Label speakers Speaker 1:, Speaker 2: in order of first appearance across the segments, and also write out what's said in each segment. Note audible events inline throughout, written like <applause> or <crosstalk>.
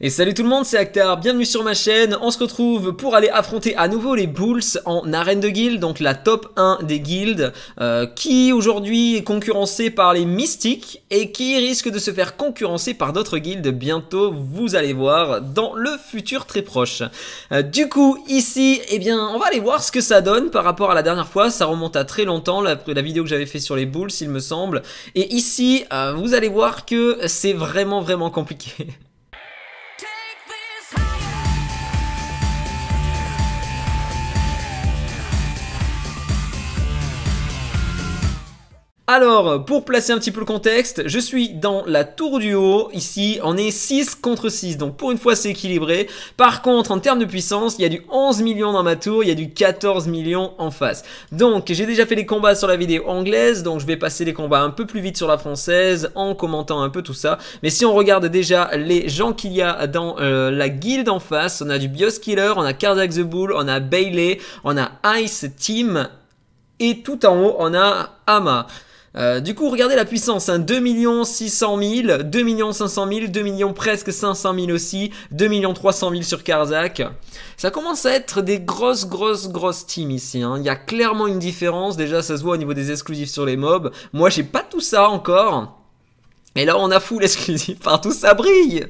Speaker 1: Et salut tout le monde, c'est Actar, bienvenue sur ma chaîne. On se retrouve pour aller affronter à nouveau les Bulls en arène de guild, donc la top 1 des guildes, euh, qui aujourd'hui est concurrencée par les Mystiques et qui risque de se faire concurrencer par d'autres guildes bientôt, vous allez voir, dans le futur très proche. Euh, du coup, ici, eh bien, on va aller voir ce que ça donne par rapport à la dernière fois, ça remonte à très longtemps, la, la vidéo que j'avais fait sur les Bulls, il me semble. Et ici, euh, vous allez voir que c'est vraiment, vraiment compliqué. <laughs> Alors, pour placer un petit peu le contexte, je suis dans la tour du haut, ici, on est 6 contre 6, donc pour une fois c'est équilibré. Par contre, en termes de puissance, il y a du 11 millions dans ma tour, il y a du 14 millions en face. Donc, j'ai déjà fait les combats sur la vidéo anglaise, donc je vais passer les combats un peu plus vite sur la française, en commentant un peu tout ça. Mais si on regarde déjà les gens qu'il y a dans euh, la guilde en face, on a du Bioskiller, on a Kardak the Bull, on a Bailey, on a Ice Team, et tout en haut, on a Ama. Euh, du coup, regardez la puissance, hein, 2 600 000, 2 500 000, 2 millions presque 500 000 aussi, 2 300 000 sur Karzak. Ça commence à être des grosses, grosses, grosses teams ici. Hein. Il y a clairement une différence, déjà ça se voit au niveau des exclusifs sur les mobs. Moi, j'ai pas tout ça encore. Et là, on a full exclusif partout, ça brille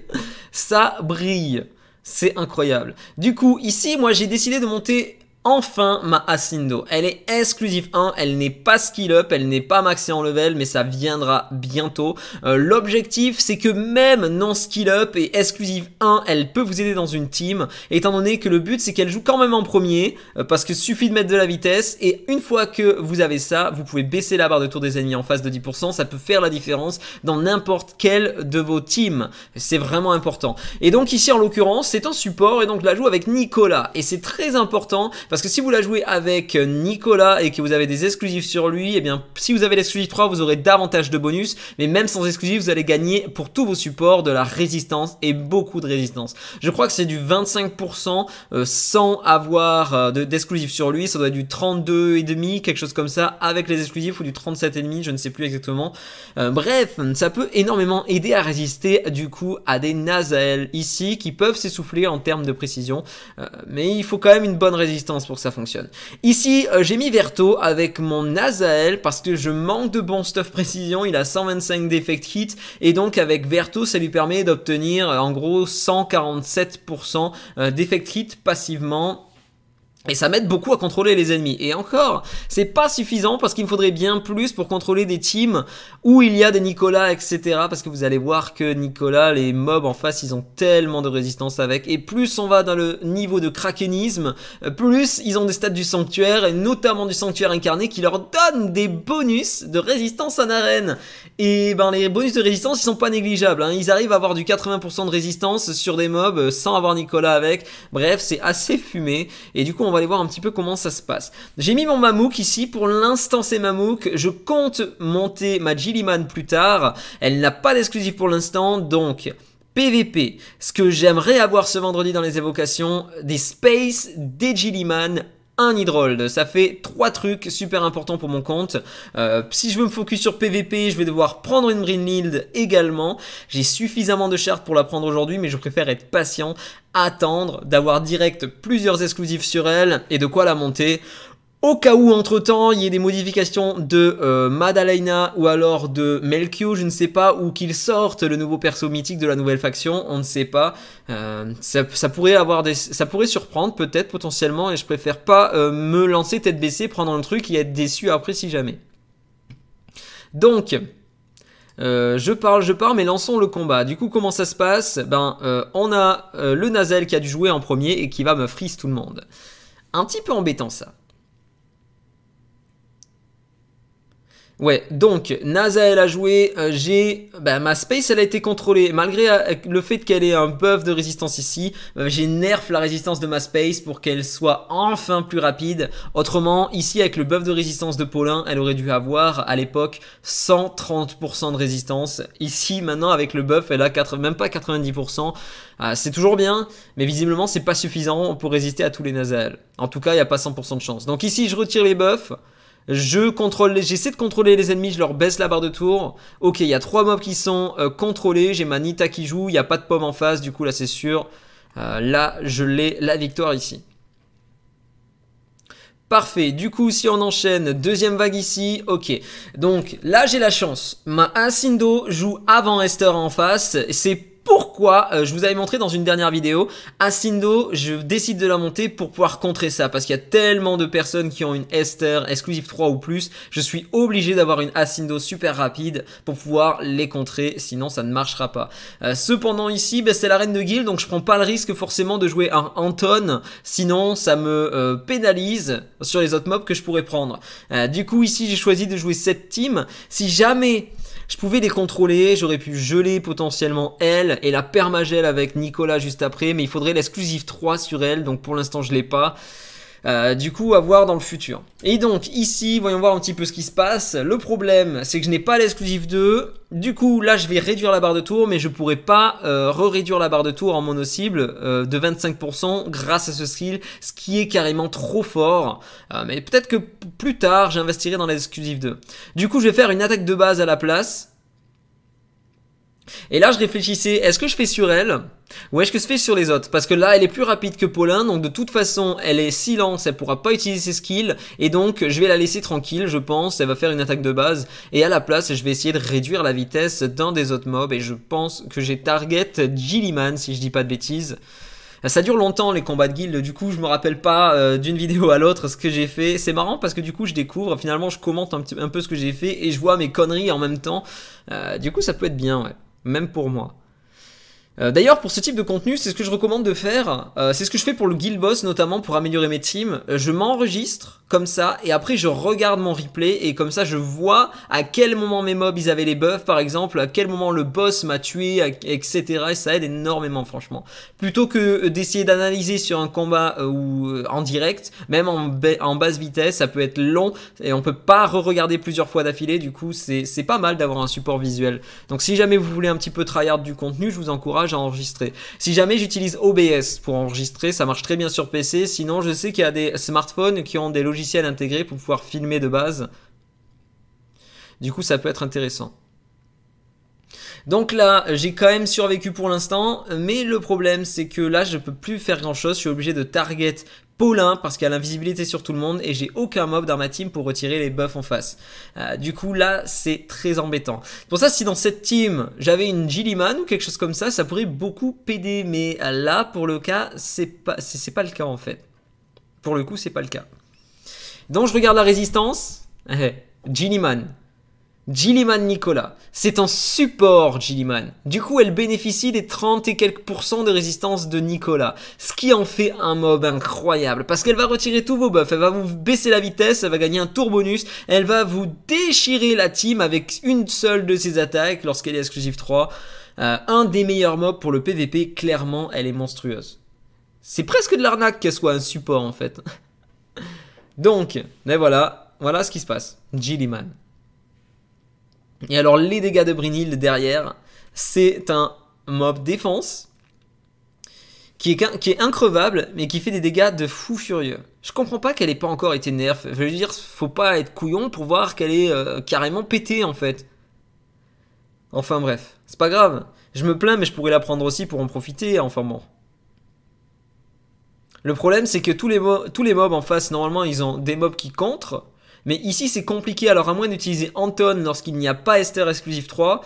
Speaker 1: Ça brille c'est incroyable. Du coup, ici, moi, j'ai décidé de monter enfin ma Asindo. Elle est exclusive 1, elle n'est pas skill up, elle n'est pas maxée en level, mais ça viendra bientôt. Euh, l'objectif, c'est que même non skill up et exclusive 1, elle peut vous aider dans une team, étant donné que le but, c'est qu'elle joue quand même en premier, euh, parce que suffit de mettre de la vitesse, et une fois que vous avez ça, vous pouvez baisser la barre de tour des ennemis en face de 10%, ça peut faire la différence dans n'importe quel de vos teams. C'est vraiment important. Et donc ici, en l'occurrence, c'est un support, et donc la joue avec Nicolas, et c'est très important, parce que si vous la jouez avec euh, Nicolas et que vous avez des exclusifs sur lui, et eh bien si vous avez l'exclusif 3, vous aurez davantage de bonus. Mais même sans exclusif, vous allez gagner pour tous vos supports de la résistance et beaucoup de résistance. Je crois que c'est du 25% euh, sans avoir euh, d'exclusif sur lui. Ça doit être du 32,5, quelque chose comme ça, avec les exclusifs ou du 37,5, je ne sais plus exactement. bref, ça peut énormément aider à résister du coup à des Nazael ici qui peuvent s'essouffler en termes de précision. mais il faut quand même une bonne résistance pour que ça fonctionne. Ici, euh, j'ai mis Verto avec mon Nazael parce que je manque de bon stuff précision. Il a 125 d'effect hit et donc avec Verto, ça lui permet d'obtenir euh, en gros 147% euh, d'effect hit passivement et ça m'aide beaucoup à contrôler les ennemis. Et encore, c'est pas suffisant parce qu'il me faudrait bien plus pour contrôler des teams où il y a des Nicolas, etc. Parce que vous allez voir que Nicolas, les mobs en face, ils ont tellement de résistance avec. Et plus on va dans le niveau de krakenisme, euh, plus ils ont des stats du sanctuaire, et notamment du sanctuaire incarné, qui leur donne des bonus de résistance en arène. Et ben les bonus de résistance, ils sont pas négligeables. Hein. Ils arrivent à avoir du 80% de résistance sur des mobs euh, sans avoir Nicolas avec. Bref, c'est assez fumé. Et du coup, on va aller voir un petit peu comment ça se passe. J'ai mis mon Mamouk ici, pour l'instant c'est Mamouk, je compte monter ma Gilliman plus tard, elle n'a pas d'exclusif pour l'instant, donc... PVP, ce que j'aimerais avoir ce vendredi dans les évocations, des Space, des Gilliman un hydrold. Ça fait trois trucs super importants pour mon compte. Euh, si je veux me focus sur PVP, je vais devoir prendre une Brindled également. J'ai suffisamment de shards pour la prendre aujourd'hui, mais je préfère être patient, attendre, d'avoir direct plusieurs exclusifs sur elle et de quoi la monter au cas où entre-temps il y ait des modifications de euh, Madalena ou alors de Melchior, je ne sais pas, ou qu'il sorte le nouveau perso mythique de la nouvelle faction, on ne sait pas. Euh, ça, pourrait avoir des, ça pourrait surprendre peut-être potentiellement et je préfère pas euh, me lancer tête baissée, prendre un truc et être déçu après si jamais. Donc, euh, je parle, je parle, mais lançons le combat. Du coup, comment ça se passe Ben, on a le Nazel qui a dû jouer en premier et qui va me freeze tout le monde. Un petit peu embêtant ça. Ouais, donc NASA elle a joué, j'ai euh, bah, ma space elle a été contrôlée malgré euh, le fait qu'elle ait un buff de résistance ici, euh, la résistance de ma space pour qu'elle soit enfin plus rapide. Autrement, ici avec le buff de résistance de Paulin, elle aurait dû avoir à l'époque 130% de résistance. Ici maintenant avec le buff, elle a 4, même pas 90%. Ah, c'est toujours bien, mais visiblement c'est pas suffisant pour résister à tous les NASA. En tout cas, il y a pas 100% de chance. Donc ici, je retire les buffs. Je contrôle, j'essaie de contrôler les ennemis, je leur baisse la barre de tour. Ok, il y a trois mobs qui sont euh, contrôlés, j'ai ma Nita qui joue, il n'y a pas de pomme en face, du coup là c'est sûr. Euh, là, je l'ai, la victoire ici. Parfait, du coup si on enchaîne, deuxième vague ici, ok. Donc là j'ai la chance, ma Asindo joue avant Esther en face, c'est pourquoi euh, je vous avais montré dans une dernière vidéo Asindo je décide de la monter pour pouvoir contrer ça parce qu'il y a tellement de personnes qui ont une Esther exclusive 3 ou plus je suis obligé d'avoir une Asindo super rapide pour pouvoir les contrer sinon ça ne marchera pas euh, cependant ici ben, c'est la reine de guild donc je prends pas le risque forcément de jouer un Anton sinon ça me euh, pénalise sur les autres mobs que je pourrais prendre du coup ici j'ai choisi de jouer cette team si jamais je pouvais les contrôler, j'aurais pu geler potentiellement elle et la permagelle avec Nicolas juste après, mais il faudrait l'exclusive 3 sur elle, donc pour l'instant je l'ai pas. Euh, du coup, à voir dans le futur. Et donc, ici, voyons voir un petit peu ce qui se passe. Le problème, c'est que je n'ai pas l'exclusif 2. Du coup, là, je vais réduire la barre de tour, mais je pourrais pas euh, re-réduire la barre de tour en mono-cible euh, de 25% grâce à ce skill, ce qui est carrément trop fort. Euh, mais peut-être que plus tard, j'investirai dans l'exclusif 2. Du coup, je vais faire une attaque de base à la place et là, je réfléchissais, est-ce que je fais sur elle ou est-ce que je fais sur les autres Parce que là, elle est plus rapide que Paulin, donc de toute façon, elle est silence, elle pourra pas utiliser ses skills, et donc je vais la laisser tranquille, je pense, elle va faire une attaque de base, et à la place, je vais essayer de réduire la vitesse d'un des autres mobs, et je pense que j'ai target Gilliman, si je dis pas de bêtises. Ça dure longtemps les combats de guilde, du coup je me rappelle pas euh, d'une vidéo à l'autre ce que j'ai fait. C'est marrant parce que du coup je découvre, finalement je commente un, petit, un peu ce que j'ai fait et je vois mes conneries en même temps. Euh, du coup ça peut être bien ouais même pour moi. Euh, d'ailleurs, pour ce type de contenu, c'est ce que je recommande de faire. Euh, c'est ce que je fais pour le guild boss, notamment pour améliorer mes teams. Euh, je m'enregistre comme ça, et après je regarde mon replay, et comme ça je vois à quel moment mes mobs ils avaient les buffs, par exemple, à quel moment le boss m'a tué, etc. Et ça aide énormément, franchement. Plutôt que d'essayer d'analyser sur un combat ou en direct, même en, en, basse vitesse, ça peut être long, et on peut pas re-regarder plusieurs fois d'affilée. Du coup, c'est pas mal d'avoir un support visuel. Donc, si jamais vous voulez un petit peu tryhard du contenu, je vous encourage à enregistrer. Si jamais j'utilise OBS pour enregistrer, ça marche très bien sur PC. Sinon, je sais qu'il y a des smartphones qui ont des logiciels intégrés pour pouvoir filmer de base. Du coup, ça peut être intéressant. Donc là, j'ai quand même survécu pour l'instant, mais le problème c'est que là, je peux plus faire grand chose, je suis obligé de target Paulin parce qu'il a l'invisibilité sur tout le monde et j'ai aucun mob dans ma team pour retirer les buffs en face. Euh, du coup là c'est très embêtant. pour ça si dans cette team j'avais une Jilliman ou quelque chose comme ça, ça pourrait beaucoup péder mais euh, là pour le cas c'est pas, c'est pas le cas en fait. Pour le coup c'est pas le cas. Donc je regarde la résistance. Jilliman. <laughs> Gilliman Nicolas. C'est un support Gilliman. Du coup, elle bénéficie des 30 et quelques pourcents de résistance de Nicolas. Ce qui en fait un mob incroyable. Parce qu'elle va retirer tous vos buffs, elle va vous baisser la vitesse, elle va gagner un tour bonus, elle va vous déchirer la team avec une seule de ses attaques lorsqu'elle est exclusive 3. Euh, un des meilleurs mobs pour le PVP, clairement, elle est monstrueuse. C'est presque de l'arnaque qu'elle soit un support en fait. <laughs> Donc, mais voilà, voilà ce qui se passe. Gilliman. Et alors les dégâts de Brinil derrière, c'est un mob défense qui est, qui est increvable mais qui fait des dégâts de fou furieux. Je comprends pas qu'elle ait pas encore été nerf. Je veux dire, faut pas être couillon pour voir qu'elle est euh, carrément pétée en fait. Enfin bref, c'est pas grave. Je me plains mais je pourrais la prendre aussi pour en profiter, enfin bon. Le problème c'est que tous les, tous les mobs en face, normalement ils ont des mobs qui contre, mais ici, c'est compliqué. Alors, à moins d'utiliser Anton lorsqu'il n'y a pas Esther exclusive 3,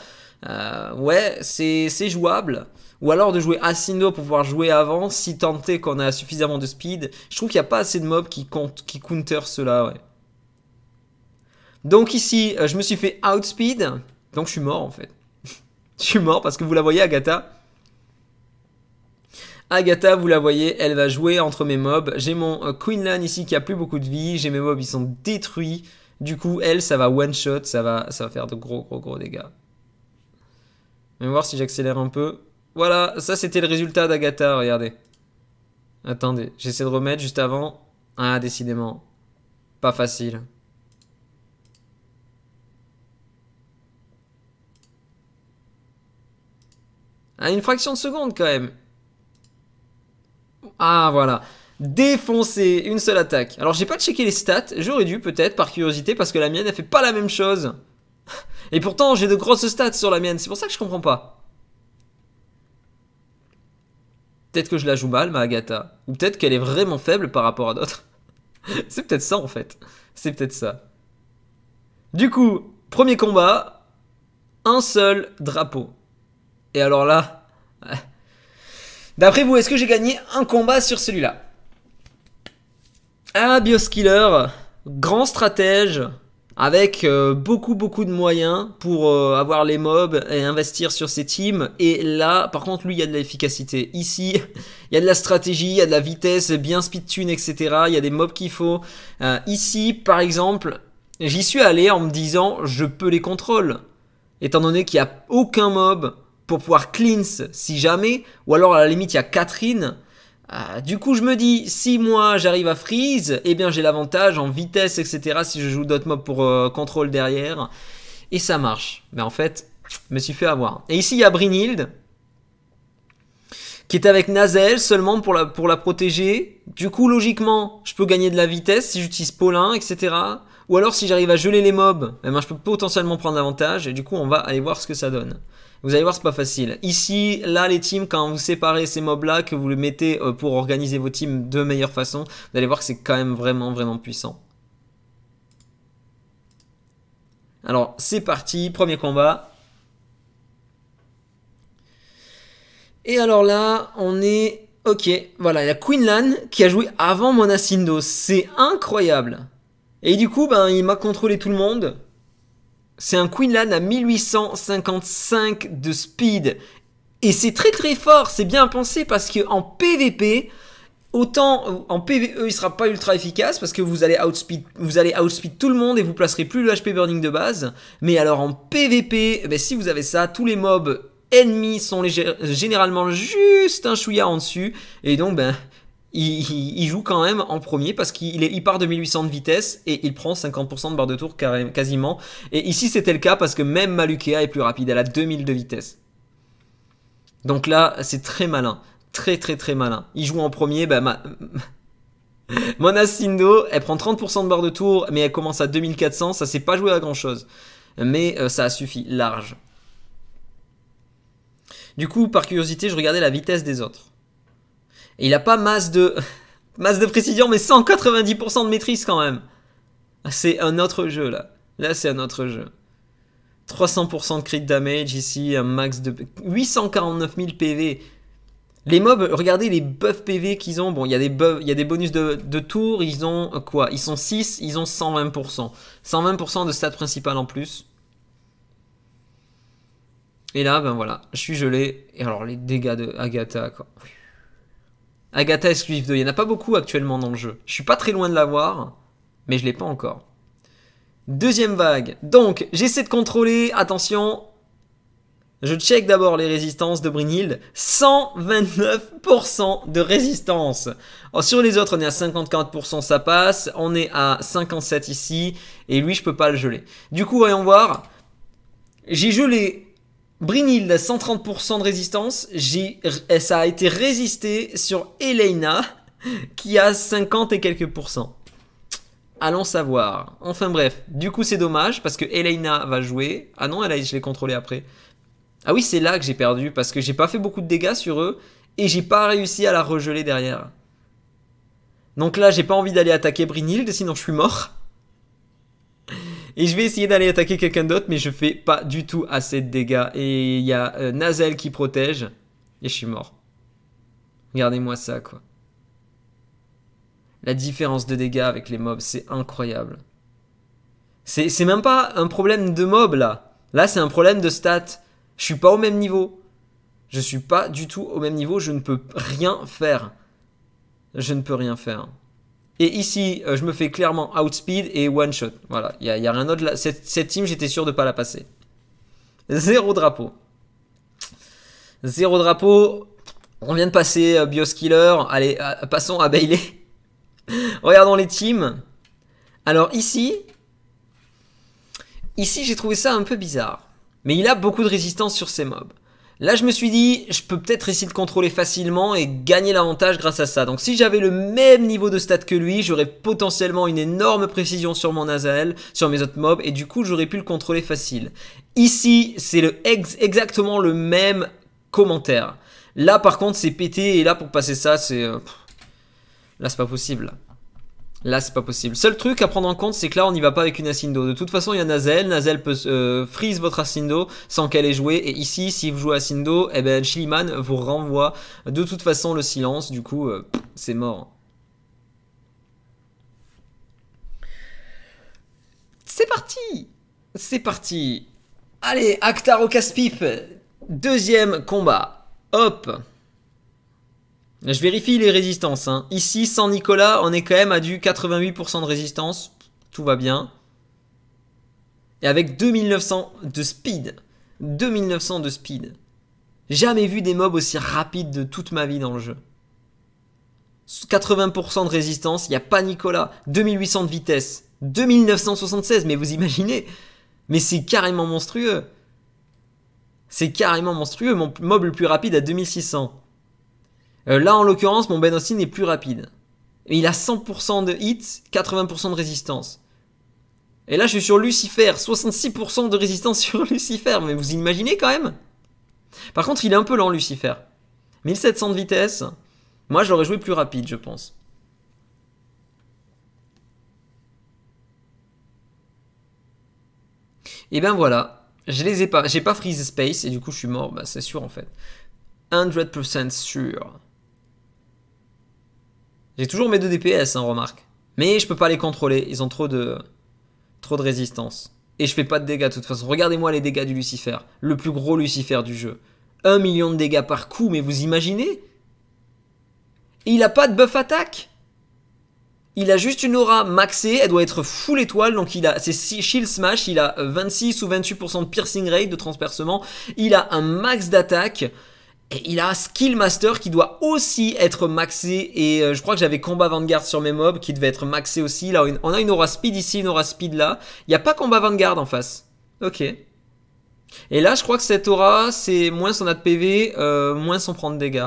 Speaker 1: euh, ouais, c'est jouable. Ou alors de jouer Asino pour pouvoir jouer avant, si tenter qu'on a suffisamment de speed. Je trouve qu'il n'y a pas assez de mobs qui, compte qui counter cela, ouais. Donc ici, euh, je me suis fait outspeed. Donc je suis mort, en fait. <laughs> je suis mort parce que vous la voyez, Agatha. Agatha, vous la voyez, elle va jouer entre mes mobs. J'ai mon euh, queenland ici qui a plus beaucoup de vie. J'ai mes mobs, ils sont détruits. Du coup, elle, ça va one shot, ça va, ça va faire de gros, gros, gros dégâts. On voir si j'accélère un peu. Voilà, ça c'était le résultat d'Agatha, regardez. Attendez, j'essaie de remettre juste avant. Ah, décidément. Pas facile. À ah, une fraction de seconde quand même. Ah voilà défoncer une seule attaque. Alors j'ai pas checké les stats, j'aurais dû peut-être par curiosité parce que la mienne elle fait pas la même chose. <laughs> Et pourtant j'ai de grosses stats sur la mienne, c'est pour ça que je comprends pas. Peut-être que je la joue mal ma Agatha, ou peut-être qu'elle est vraiment faible par rapport à d'autres. <laughs> c'est peut-être ça en fait, c'est peut-être ça. Du coup, premier combat, un seul drapeau. Et alors là... <laughs> D'après vous, est-ce que j'ai gagné un combat sur celui-là Ah, Bioskiller, grand stratège, avec euh, beaucoup beaucoup de moyens pour euh, avoir les mobs et investir sur ses teams. Et là, par contre, lui, il y a de l'efficacité. Ici, <laughs> il y a de la stratégie, il y a de la vitesse, bien speed tune, etc. Il y a des mobs qu'il faut. Euh, ici, par exemple, j'y suis allé en me disant, je peux les contrôler. Étant donné qu'il n'y a aucun mob, pour pouvoir cleanse si jamais, ou alors à la limite il y a Catherine. Ah, du coup je me dis, si moi j'arrive à freeze, eh bien j'ai l'avantage en vitesse, etc. si je joue d'autres mobs pour euh, contrôle derrière. Et ça marche. Mais en fait, je me suis fait avoir. Et ici il y a brinhild qui est avec Nazel seulement pour la, pour la protéger. Du coup, logiquement, je peux gagner de la vitesse si j'utilise Paulin, etc. Ou alors si j'arrive à geler les mobs, Et eh bien je peux potentiellement prendre l'avantage Et du coup, on va aller voir ce que ça donne. Vous allez voir, c'est pas facile. Ici, là, les teams, quand vous séparez ces mobs-là, que vous les mettez euh, pour organiser vos teams de meilleure façon, vous allez voir que c'est quand même vraiment, vraiment puissant. Alors, c'est parti, premier combat. Et alors là, on est... Ok, voilà, il y a Quinlan qui a joué avant Monacindo. C'est incroyable. Et du coup, ben, il m'a contrôlé tout le monde. C'est un Quinlan à 1855 de speed. Et c'est très très fort, c'est bien pensé parce que en PVP, autant euh, en PVE il sera pas ultra efficace parce que vous allez outspeed, vous allez outspeed tout le monde et vous placerez plus le HP burning de base. Mais alors en PVP, eh ben si vous avez ça, tous les mobs ennemis sont généralement juste un chouïa en dessus et donc ben il, joue quand même en premier parce qu'il part de 1800 de vitesse et il prend 50% de barre de tour quasiment. Et ici, c'était le cas parce que même Malukea est plus rapide, elle a 2000 de vitesse. Donc là, c'est très malin. Très, très, très malin. Il joue en premier, bah, ma... <laughs> Mona elle prend 30% de barre de tour, mais elle commence à 2400, ça s'est pas joué à grand chose. Mais euh, ça a suffi, large. Du coup, par curiosité, je regardais la vitesse des autres il a pas masse de... <laughs> masse de précision, mais 190% de maîtrise quand même. Ah, c'est un autre jeu là. Là, c'est un autre jeu. 300% de crit damage ici, un max de... 849 000 PV. Les mobs, regardez les buffs PV qu'ils ont. Bon, il y, a des buffs, y a des bonus de, de tour, ils ont euh, quoi Ils sont 6, ils ont 120%. 120% de stats principal en plus. Et là, ben voilà, je suis gelé. Et alors les dégâts de Agatha, quoi. Agatha sq 2, il n'y en a pas beaucoup actuellement dans le jeu. Je suis pas très loin de l'avoir, mais je l'ai pas encore. Deuxième vague. Donc, j'essaie de contrôler, attention. Je check d'abord les résistances de Brinhild. 129% de résistance. Oh, sur les autres, on est à 54%, ça passe. On est à 57 ici. Et lui, je peux pas le geler. Du coup, voyons voir. J'ai gelé Brinilde, 130% de résistance. Eh, ça a été résisté sur Elena, qui a 50 et quelques pourcents. Allons savoir. Enfin bref, du coup c'est dommage parce que Elena va jouer. Ah non, elle je l'ai contrôlé après. Ah oui, c'est là que j'ai perdu parce que j'ai pas fait beaucoup de dégâts sur eux et j'ai pas réussi à la regeler derrière. Donc là, j'ai pas envie d'aller attaquer Brinilde, sinon je suis mort. Et je vais essayer d'aller attaquer quelqu'un d'autre, mais je fais pas du tout assez de dégâts. Et il y a euh, Nazel qui protège. Et je suis mort. Regardez-moi ça, quoi. La différence de dégâts avec les mobs, c'est incroyable. C'est même pas un problème de mob, là. Là, c'est un problème de stats. Je suis pas au même niveau. Je suis pas du tout au même niveau. Je ne peux rien faire. Je ne peux rien faire. Et ici, euh, je me fais clairement outspeed et one shot. Voilà, il n'y a, rien d'autre. Cette, cette team, j'étais sûr de ne pas la passer. Zéro drapeau. Zéro drapeau. On vient de passer euh, Bioskiller. Allez, euh, passons à Bailey. <laughs> Regardons les teams. Alors ici, ici j'ai trouvé ça un peu bizarre. Mais il a beaucoup de résistance sur ses mobs. Là, je me suis dit, je peux peut-être essayer de contrôler facilement et gagner l'avantage grâce à ça. Donc si j'avais le même niveau de stats que lui, j'aurais potentiellement une énorme précision sur mon Azael, sur mes autres mobs, et du coup, j'aurais pu le contrôler facile. Ici, c'est exactement le même commentaire. Là, par contre, c'est pété, et là, pour passer ça, c'est... Euh, là, c'est pas possible. Là, c'est pas possible. Seul truc à prendre en compte, c'est que là, on n'y va pas avec une Asindo. De toute façon, il y a Nazel. Nazel peut euh, freeze votre Asindo sans qu'elle ait joué. Et ici, si vous jouez Asindo, eh ben, Chiliman vous renvoie euh, de toute façon le silence. Du coup, euh, c'est mort. C'est parti C'est parti Allez, Actar au casse Deuxième combat. Hop je vérifie les résistances. Hein. Ici, sans Nicolas, on est quand même à du 88% de résistance. Tout va bien. Et avec 2900 de speed. 2900 de speed. Jamais vu des mobs aussi rapides de toute ma vie dans le jeu. 80% de résistance, il n'y a pas Nicolas. 2800 de vitesse. 2976, mais vous imaginez Mais c'est carrément monstrueux. C'est carrément monstrueux. Mon mob le plus rapide à 2600. Euh, là, en l'occurrence, mon Ben Austin est plus rapide. Il a 100% de hit, 80% de résistance. Et là, je suis sur Lucifer, 66% de résistance <laughs> sur Lucifer, mais vous imaginez quand même Par contre, il est un peu lent, Lucifer. 1700 de vitesse, moi j'aurais joué plus rapide, je pense. Et eh ben voilà, je les ai pas, j'ai pas freeze space et du coup je suis mort, bah, c'est sûr en fait. 100% sûr. J'ai toujours mes deux DPS, hein, remarque. Mais je peux pas les contrôler, ils ont trop de... Trop de résistance. Et je fais pas de dégâts de toute façon. Regardez-moi les dégâts du Lucifer. Le plus gros Lucifer du jeu. 1 million de dégâts par coup, mais vous imaginez il a pas de buff attaque il a juste une aura maxée, elle doit être full étoile, donc il a, c'est shield smash, il a 26 ou 28% de piercing rate, de transpercement, il a un max d'attaque, et il a Skill Master qui doit aussi être maxé. Et euh, je crois que j'avais Combat Vanguard sur mes mobs qui devait être maxé aussi. Là, on a une aura speed ici, une aura speed là. Il n'y a pas Combat Vanguard en face. Ok. Et là, je crois que cette aura, c'est moins son de PV, euh, moins son prendre dégâts.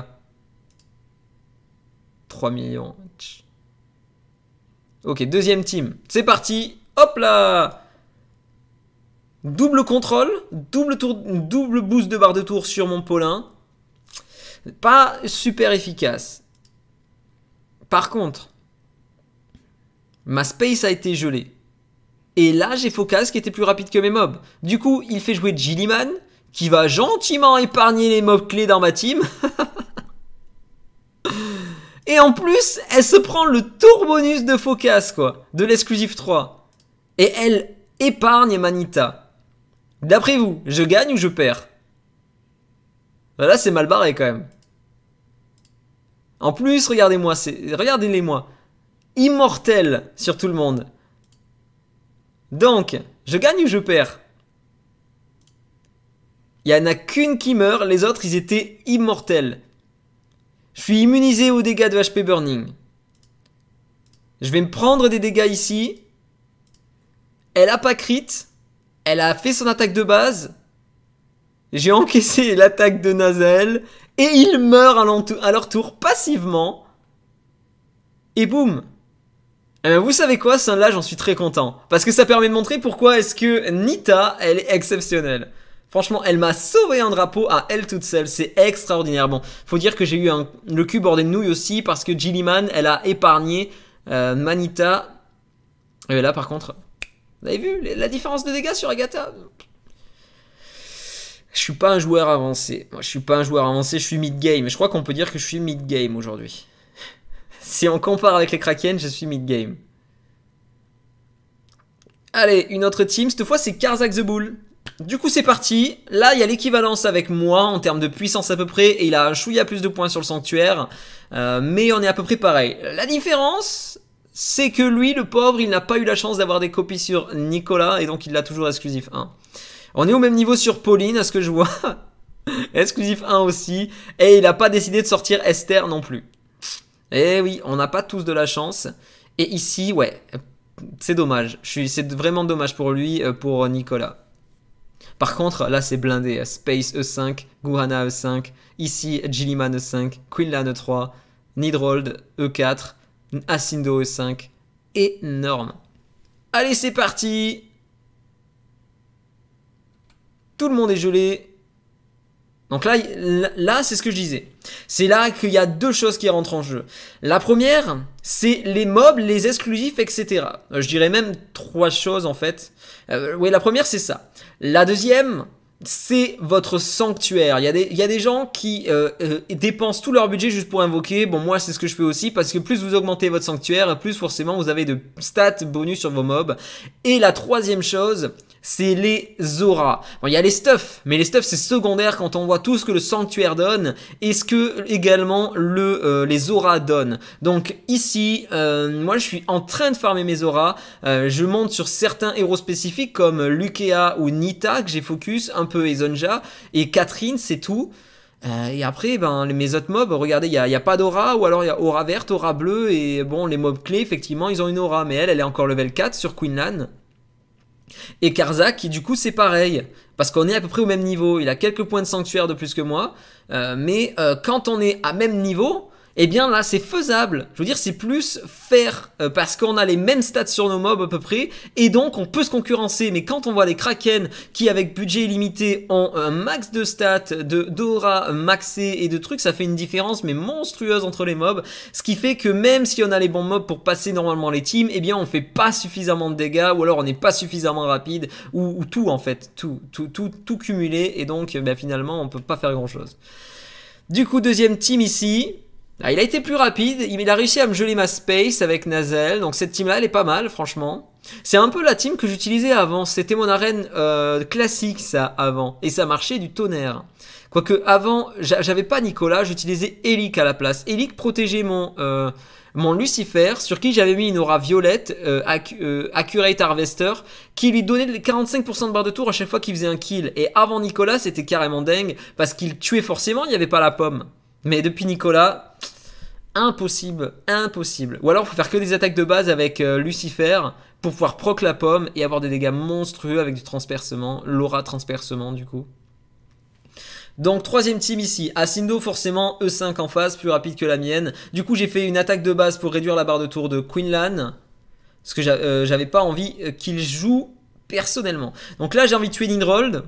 Speaker 1: 3 millions. Ok, deuxième team. C'est parti. Hop là Double contrôle, double, tour, double boost de barre de tour sur mon Paulin. Pas super efficace. Par contre, ma space a été gelée. Et là, j'ai Focas qui était plus rapide que mes mobs. Du coup, il fait jouer Gilliman, qui va gentiment épargner les mobs clés dans ma team. <laughs> Et en plus, elle se prend le tour bonus de Focas, quoi, de l'exclusive 3. Et elle épargne Manita. D'après vous, je gagne ou je perds bah, là, c'est mal barré quand même. En plus, regardez-moi, regardez-les-moi. Immortel sur tout le monde. Donc, je gagne ou je perds Il n'y en a qu'une qui meurt, les autres, ils étaient immortels. Je suis immunisé aux dégâts de HP Burning. Je vais me prendre des dégâts ici. Elle a pas crit. Elle a fait son attaque de base. J'ai encaissé l'attaque de Nazel. Et ils meurent à leur tour passivement. Et boum eh ben, vous savez quoi, celle-là, j'en suis très content. Parce que ça permet de montrer pourquoi est-ce que Nita, elle est exceptionnelle. Franchement, elle m'a sauvé un drapeau à elle toute seule, c'est extraordinaire. Bon, faut dire que j'ai eu un, le cul bordé de nouilles aussi, parce que Gilliman, elle a épargné euh, Manita. Et là, par contre, vous avez vu la différence de dégâts sur Agatha je suis pas un joueur avancé. Moi, je suis pas un joueur avancé, je suis mid-game. Je crois qu'on peut dire que je suis mid-game aujourd'hui. <laughs> si on compare avec les Kraken, je suis mid-game. Allez, une autre team. Cette fois, c'est Karzak the Bull. Du coup, c'est parti. Là, il y a l'équivalence avec moi en termes de puissance à peu près. Et il a un chouïa plus de points sur le sanctuaire. Euh, mais on est à peu près pareil. La différence, c'est que lui, le pauvre, il n'a pas eu la chance d'avoir des copies sur Nicolas. Et donc, il l'a toujours exclusif Hein. On est au même niveau sur Pauline, à ce que je vois. <laughs> Exclusif 1 aussi. Et il n'a pas décidé de sortir Esther non plus. Eh oui, on n'a pas tous de la chance. Et ici, ouais, c'est dommage. C'est vraiment dommage pour lui, euh, pour Nicolas. Par contre, là, c'est blindé. Space E5, Guhana E5, ici, Gilliman E5, Quinlan E3, Nidrold E4, Asindo E5. Énorme. Allez, c'est parti tout le monde est gelé. Donc là, là c'est ce que je disais. C'est là qu'il y a deux choses qui rentrent en jeu. La première, c'est les mobs, les exclusifs, etc. Euh, je dirais même trois choses en fait. Euh, oui, la première, c'est ça. La deuxième, c'est votre sanctuaire. Il y, a des, il y des gens qui euh, dépensent tout leur budget juste pour invoquer. Bon, moi, c'est ce que je fais aussi, parce que plus vous augmentez votre sanctuaire, plus forcément vous avez de stats bonus sur vos mobs. Et la troisième chose, c'est les auras. Bon, il y a les stuffs, mais les stuffs c'est secondaire quand on voit tout ce que le sanctuaire donne et ce que également le, euh, les auras donnent. Donc ici, euh, moi je suis en train de farmer mes auras. Euh, je monte sur certains héros spécifiques comme Lukea ou Nita que j'ai focus, un peu Ezonja et Catherine, c'est tout. et après, ben, mes autres mobs, regardez, il n'y a, y a, pas d'aura, ou alors il y a aura verte, aura bleue, et bon, les mobs clés, effectivement, ils ont une aura, mais elle, elle est encore level 4 sur Queenland. Et Karzak qui du coup c'est pareil, parce qu'on est à peu près au même niveau, il a quelques points de sanctuaire de plus que moi, euh, mais euh, quand on est à même niveau, eh bien là c'est faisable. Je veux dire c'est plus faire euh, parce qu'on a les mêmes stats sur nos mobs à peu près et donc on peut se concurrencer. Mais quand on voit les Kraken qui avec budget illimité ont un max de stats, de d'aura maxé et de trucs, ça fait une différence mais monstrueuse entre les mobs. Ce qui fait que même si on a les bons mobs pour passer normalement les teams, eh bien on fait pas suffisamment de dégâts ou alors on n'est pas suffisamment rapide ou, tout en fait, tout, tout, tout, tout cumulé et donc eh finalement on peut pas faire grand chose. Du coup deuxième team ici, ah, il a été plus rapide, il a réussi à me geler ma space avec Nazel, donc cette team-là, elle est pas mal, franchement. C'est un peu la team que j'utilisais avant, c'était mon arène euh, classique, ça, avant, et ça marchait du tonnerre. Quoique, avant, j'avais pas Nicolas, j'utilisais Ellick à la place. Ellick protégeait mon, euh, mon Lucifer, sur qui j'avais mis une aura violette, euh, euh Accurate Harvester, qui lui donnait 45% de barre de tour à chaque fois qu'il faisait un kill. Et avant Nicolas, c'était carrément dingue, parce qu'il tuait forcément, il n'y avait pas la pomme. Mais depuis Nicolas, impossible, impossible. Ou alors, il faut faire que des attaques de base avec euh, Lucifer pour pouvoir proc la pomme et avoir des dégâts monstrueux avec du transpercement, l'aura transpercement du coup. Donc troisième team ici, Asindo forcément E5 en face, plus rapide que la mienne. Du coup j'ai fait une attaque de base pour réduire la barre de tour de Quinlan, parce que euh, j'avais pas envie euh, qu'il joue personnellement. Donc là j'ai envie de tuer Ninrold,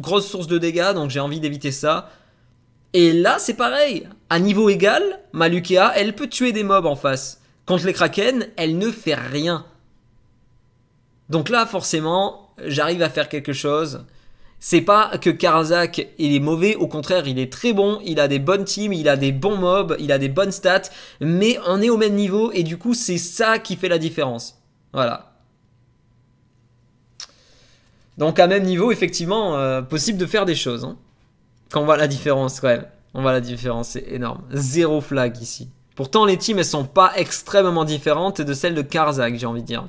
Speaker 1: grosse source de dégâts, donc j'ai envie d'éviter ça. Et là, c'est pareil. À niveau égal, malukea elle peut tuer des mobs en face. Contre les Kraken, elle ne fait rien. Donc là, forcément, j'arrive à faire quelque chose. C'est pas que Karazak il est mauvais, au contraire, il est très bon, il a des bonnes teams, il a des bons mobs, il a des bonnes stats, mais on est au même niveau et du coup, c'est ça qui fait la différence. Voilà. Donc à même niveau, effectivement, euh, possible de faire des choses. Hein on voit la différence quand même. On voit la différence, c'est énorme. Zéro flag ici. Pourtant, les teams, elles sont pas extrêmement différentes de celles de Karzak, j'ai envie de dire.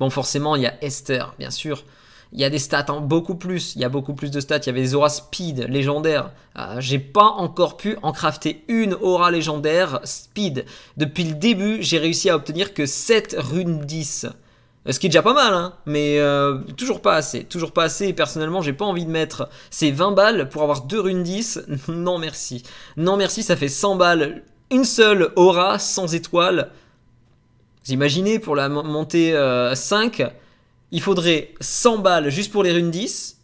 Speaker 1: Bon, forcément, il y a Esther, bien sûr. Il y a des stats, en hein, beaucoup plus. Il y a beaucoup plus de stats. Il y avait des auras speed légendaires. Euh, j'ai pas encore pu en crafter une aura légendaire speed. Depuis le début, j'ai réussi à obtenir que 7 runes 10. Ce qui est déjà pas mal, hein. mais euh, toujours pas assez. Toujours pas assez, et personnellement, j'ai pas envie de mettre ces 20 balles pour avoir deux runes 10. <laughs> Non merci. Non merci, ça fait 100 balles. Une seule aura, sans étoile. Vous imaginez, pour la montée 5, euh, il faudrait 100 balles juste pour les runes 10.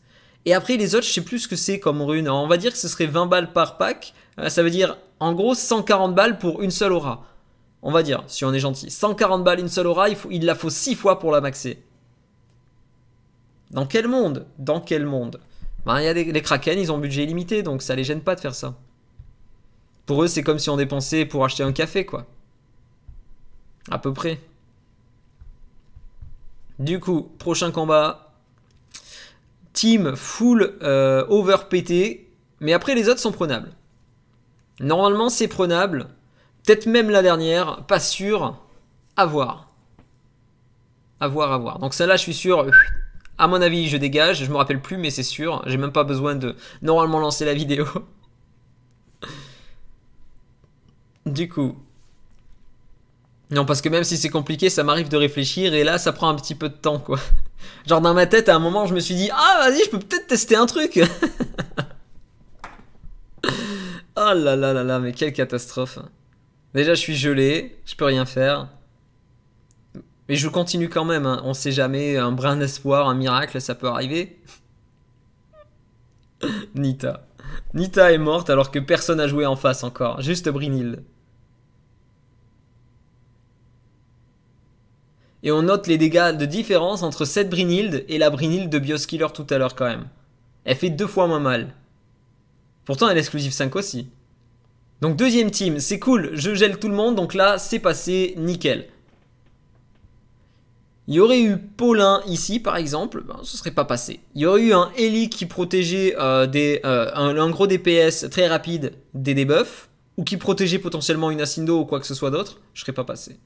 Speaker 1: Et après, les autres, je sais plus ce que c'est comme runes. on va dire que ce serait 20 balles par pack. Euh, ça veut dire, en gros, 140 balles pour une seule aura on va dire, si on est gentil. 140 balles une seule aura, il, la faut 6 fois pour la maxer. Dans quel monde Dans quel monde ben, Il y a Les Kraken, ils ont budget illimité, donc ça les gêne pas de faire ça. Pour eux, c'est comme si on dépensait pour acheter un café, quoi. À peu près. Du coup, prochain combat. Team full euh, over Mais après, les autres sont prenables. Normalement, c'est prenable. Peut-être même la dernière, pas sûr. À voir. À voir, à voir. Donc celle-là, je suis sûr. Euh, à mon avis, je dégage. Je me rappelle plus, mais c'est sûr. J'ai même pas besoin de normalement lancer la vidéo. <laughs> du coup. Non, parce que même si c'est compliqué, ça m'arrive de réfléchir et là, ça prend un petit peu de temps, quoi. <laughs> Genre dans ma tête, à un moment, je me suis dit, ah, vas-y, je peux peut-être tester un truc. <laughs> oh là là là là, mais quelle catastrophe. Déjà, je suis gelé, je peux rien faire. Mais je continue quand même, hein. on sait jamais, un brin d'espoir, un miracle, ça peut arriver. <laughs> Nita. Nita est morte alors que personne n'a joué en face encore, juste Brinild. Et on note les dégâts de différence entre cette Brinild et la Brinild de Bioskiller tout à l'heure quand même. Elle fait deux fois moins mal. Pourtant elle est exclusive 5 aussi. Donc deuxième team, c'est cool, je gèle tout le monde, donc là c'est passé, nickel. Il y aurait eu Paulin ici par exemple, ben, ce serait pas passé. Il y aurait eu un Eli qui protégeait euh, des, euh, un, gros DPS très rapide des debuffs, ou qui protégeait potentiellement une Asindo ou quoi que ce soit d'autre, je serais pas passé.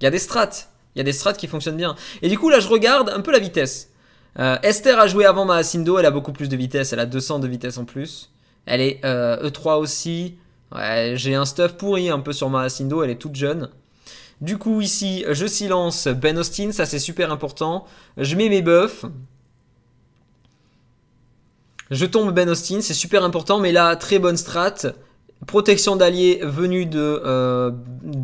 Speaker 1: Il y a des strats, il y a des strats qui fonctionnent bien. Et du coup là je regarde un peu la vitesse. Euh, Esther a joué avant ma Asindo, elle a beaucoup plus de vitesse, elle a 200 de vitesse en plus. Elle est E3 e aussi, Ouais, j'ai un stuff pourri un peu sur ma Sindo, elle est toute jeune. Du coup, ici, je silence Ben Austin, ça c'est super important. Je mets mes buffs. Je tombe Ben Austin, c'est super important, mais là, très bonne strat. Protection d'alliés venue de, euh,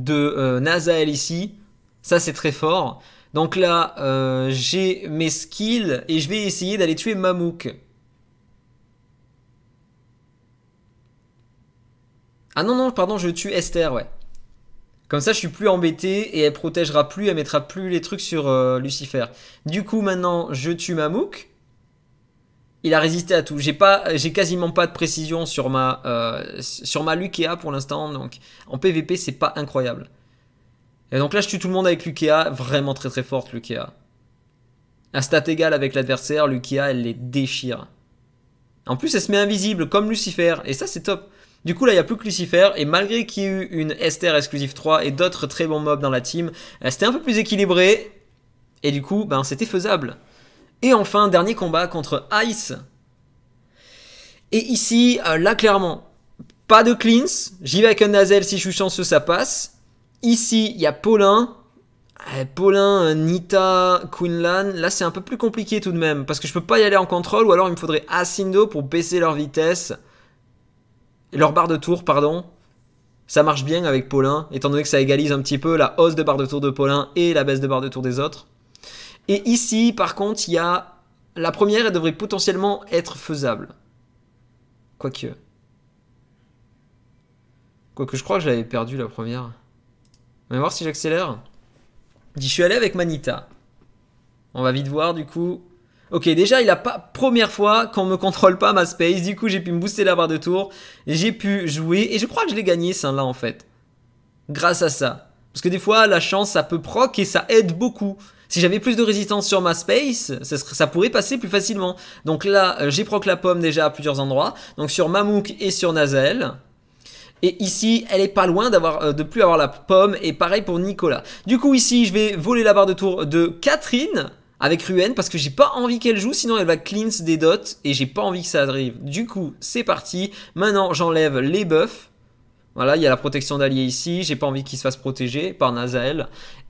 Speaker 1: euh, Nazael ici. Ça, c'est très fort. Donc là, euh, j'ai mes skills et je vais essayer d'aller tuer Mamouk. Ah non, non, pardon, je tue Esther, ouais. Comme ça, je suis plus embêté et elle protégera plus, elle mettra plus les trucs sur euh, Lucifer. Du coup, maintenant, je tue Mamouk. Il a résisté à tout. J'ai pas, j'ai quasiment pas de précision sur ma, euh, sur ma Lukea pour l'instant. Donc, en PVP, c'est pas incroyable. Et donc là, je tue tout le monde avec Lukea. Vraiment très très forte, Lukea. Un stat égal avec l'adversaire, Lukea, elle les déchire. En plus, elle se met invisible comme Lucifer, et ça c'est top. Du coup là, il n'y a plus que Lucifer, et malgré qu'il y ait eu une Esther exclusive 3 et d'autres très bons mobs dans la team, euh, c'était un peu plus équilibré, et du coup, ben, c'était faisable. Et enfin, dernier combat contre Ice. Et ici, euh, là clairement, pas de cleans, j'y vais avec un Nazel si je suis chanceux, ça passe. Ici, il y a Paulin, eh, Paulin, euh, Nita, Quinlan, là c'est un peu plus compliqué tout de même, parce que je peux pas y aller en contrôle, ou alors il me faudrait Asindo pour baisser leur vitesse, leur barre de tour, pardon. Ça marche bien avec Paulin, étant donné que ça égalise un petit peu la hausse de barre de tour de Paulin et la baisse de barre de tour des autres. Et ici, par contre, il y a... La première, elle devrait potentiellement être faisable. Quoique... Quoique je crois que je l'avais perdu la première. On va voir si j'accélère. J'y Je suis allé avec Manita. On va vite voir du coup. Ok, déjà, il a pas. Première fois qu'on me contrôle pas ma space. Du coup, j'ai pu me booster la barre de tour. J'ai pu jouer. Et je crois que je l'ai gagné, ça, là en fait. Grâce à ça. Parce que des fois, la chance, ça peut proc et ça aide beaucoup. Si j'avais plus de résistance sur ma space, ça, pourrait passer plus facilement. Donc là, euh, j'ai proc la pomme déjà à plusieurs endroits. Donc sur Mamouk et sur Nazel. Et ici, elle est pas loin d'avoir euh, de plus avoir la pomme. Et pareil pour Nicolas. Du coup, ici, je vais voler la barre de tour de Catherine avec Ruen. parce que j'ai pas envie qu'elle joue sinon elle va cleanse des dots et j'ai pas envie que ça arrive. Du coup, c'est parti. Maintenant, j'enlève les buffs. Voilà, il y a la protection d'alliés ici, j'ai pas envie qu'il se fasse protéger par Nazael.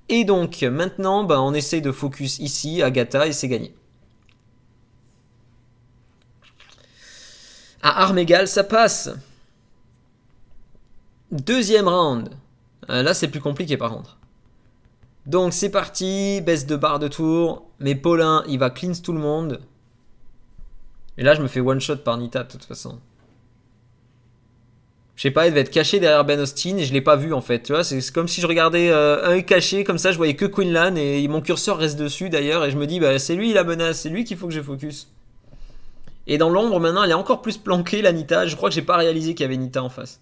Speaker 1: Et donc maintenant, ben, on essaie de focus ici, Agatha, et c'est gagné. À égales, ça passe Deuxième round. Euh, là, c'est plus compliqué par contre. Donc c'est parti, baisse de barre de tour. Mais Paulin, il va cleanse tout le monde. Et là, je me fais one shot par Nita de toute façon. Je sais pas, il devait être caché derrière Ben Austin et je l'ai pas vu en fait. Tu vois, c'est comme si je regardais euh, un caché comme ça, je voyais que Quinlan et mon curseur reste dessus d'ailleurs et je me dis bah, c'est lui la menace, c'est lui qu'il faut que je focus. Et dans l'ombre maintenant, elle est encore plus planquée la Nita. Je crois que j'ai pas réalisé qu'il y avait Nita en face.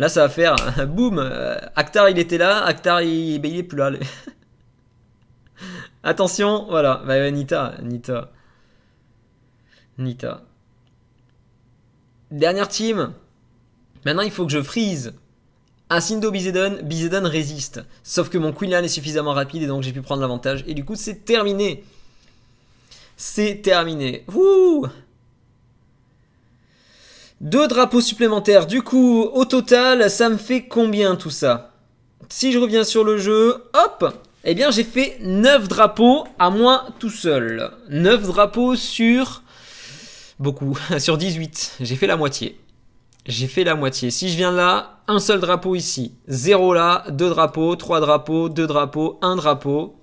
Speaker 1: Là, ça va faire un <laughs> boum. Euh, Actar, il était là. Actar, il, est plus là. <laughs> Attention, voilà. Bah, Nita, Nita, Nita. Dernière team. Maintenant, il faut que je freeze. Asindo Bizedon, Bizedon résiste. Sauf que mon Quinlan est suffisamment rapide et donc j'ai pu prendre l'avantage. Et du coup, c'est terminé. C'est terminé. Wouh deux drapeaux supplémentaires. Du coup, au total, ça me fait combien tout ça Si je reviens sur le jeu, hop Eh bien, j'ai fait 9 drapeaux à moi tout seul. 9 drapeaux sur... Beaucoup. <laughs> sur 18. J'ai fait la moitié. J'ai fait la moitié. Si je viens là, un seul drapeau ici. 0 là, Deux drapeaux, Trois drapeaux, Deux drapeaux, Un drapeau.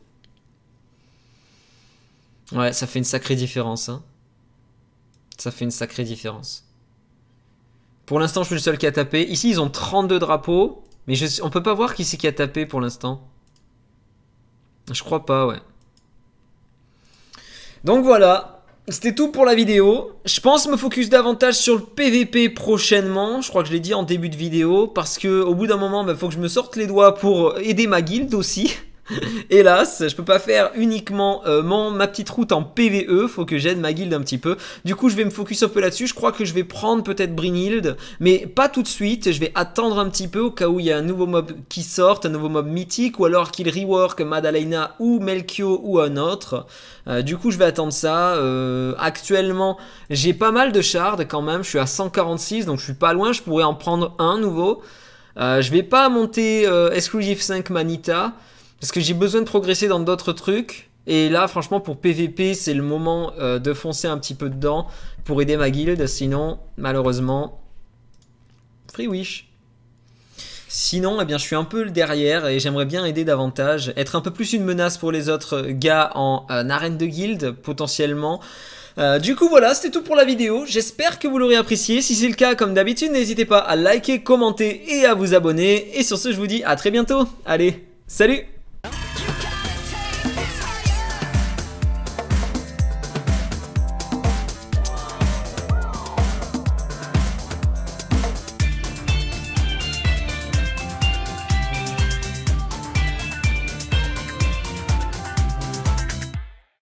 Speaker 1: Ouais, ça fait une sacrée différence. Hein. Ça fait une sacrée différence. Pour l'instant, je suis le seul qui a tapé. Ici, ils ont 32 drapeaux. Mais je, on peut pas voir qui c'est qui a tapé pour l'instant. Je crois pas, ouais. Donc voilà, c'était tout pour la vidéo. Je pense me focus davantage sur le PVP prochainement. Je crois que je l'ai dit en début de vidéo. Parce que au bout d'un moment, il bah, faut que je me sorte les doigts pour aider ma guilde aussi. <laughs> <laughs> Hélas, je peux pas faire uniquement euh, mon, ma petite route en PVE, faut que j'aide ma guilde un petit peu. Du coup, je vais me focus un peu là-dessus, je crois que je vais prendre peut-être Brinhild, mais pas tout de suite, je vais attendre un petit peu au cas où il y a un nouveau mob qui sorte, un nouveau mob mythique, ou alors qu'il rework Madalena ou Melchior ou un autre. Euh, du coup, je vais attendre ça. Euh, actuellement, j'ai pas mal de shards quand même, je suis à 146, donc je suis pas loin, je pourrais en prendre un nouveau. je vais pas monter Exclusive 5 Manita, parce que j'ai besoin de progresser dans d'autres trucs. Et là, franchement, pour PVP, c'est le moment euh, de foncer un petit peu dedans pour aider ma guilde. Sinon, malheureusement, free wish. Sinon, eh bien, je suis un peu le derrière et j'aimerais bien aider davantage, être un peu plus une menace pour les autres gars en euh, arène de guilde, potentiellement. Euh, du coup voilà, c'était tout pour la vidéo, j'espère que vous l'aurez apprécié, si c'est le cas comme d'habitude n'hésitez pas à liker, commenter et à vous abonner, et sur ce je vous dis à très bientôt, allez, salut